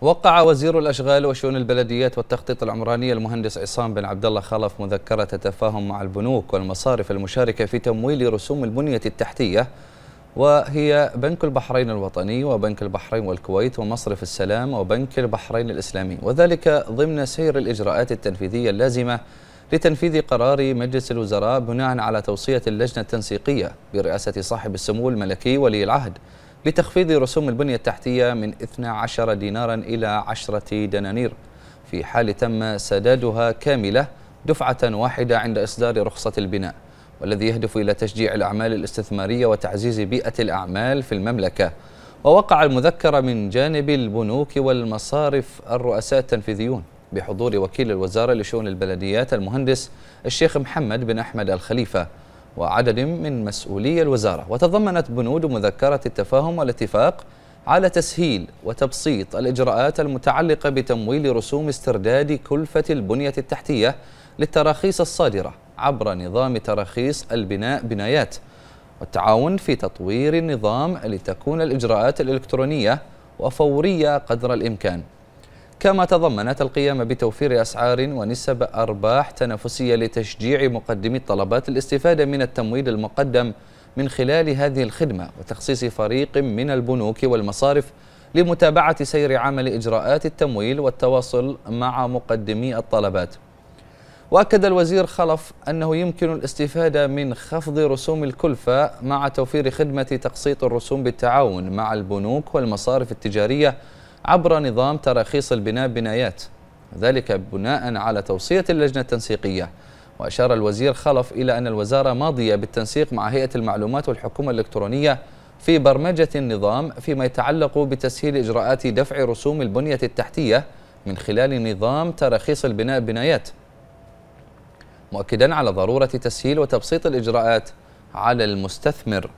وقع وزير الأشغال وشؤون البلديات والتخطيط العمراني المهندس عصام بن عبد الله خلف مذكرة تفاهم مع البنوك والمصارف المشاركة في تمويل رسوم البنية التحتية وهي بنك البحرين الوطني وبنك البحرين والكويت ومصرف السلام وبنك البحرين الإسلامي وذلك ضمن سير الإجراءات التنفيذية اللازمة لتنفيذ قرار مجلس الوزراء بناء على توصية اللجنة التنسيقية برئاسة صاحب السمو الملكي ولي العهد لتخفيض رسوم البنية التحتية من 12 دينارا إلى 10 دنانير في حال تم سدادها كاملة دفعة واحدة عند إصدار رخصة البناء والذي يهدف إلى تشجيع الأعمال الاستثمارية وتعزيز بيئة الأعمال في المملكة ووقع المذكرة من جانب البنوك والمصارف الرؤساء التنفيذيون بحضور وكيل الوزارة لشؤون البلديات المهندس الشيخ محمد بن أحمد الخليفة وعدد من مسؤولي الوزارة وتضمنت بنود مذكرة التفاهم والاتفاق على تسهيل وتبسيط الإجراءات المتعلقة بتمويل رسوم استرداد كلفة البنية التحتية للتراخيص الصادرة عبر نظام تراخيص البناء بنايات والتعاون في تطوير النظام لتكون الإجراءات الإلكترونية وفورية قدر الإمكان كما تضمنت القيام بتوفير أسعار ونسب أرباح تنافسية لتشجيع مقدمي الطلبات الاستفادة من التمويل المقدم من خلال هذه الخدمة وتخصيص فريق من البنوك والمصارف لمتابعة سير عمل إجراءات التمويل والتواصل مع مقدمي الطلبات وأكد الوزير خلف أنه يمكن الاستفادة من خفض رسوم الكلفة مع توفير خدمة تقسيط الرسوم بالتعاون مع البنوك والمصارف التجارية عبر نظام تراخيص البناء بنايات ذلك بناء على توصية اللجنة التنسيقية وأشار الوزير خلف إلى أن الوزارة ماضية بالتنسيق مع هيئة المعلومات والحكومة الإلكترونية في برمجة النظام فيما يتعلق بتسهيل إجراءات دفع رسوم البنية التحتية من خلال نظام تراخيص البناء بنايات مؤكدا على ضرورة تسهيل وتبسيط الإجراءات على المستثمر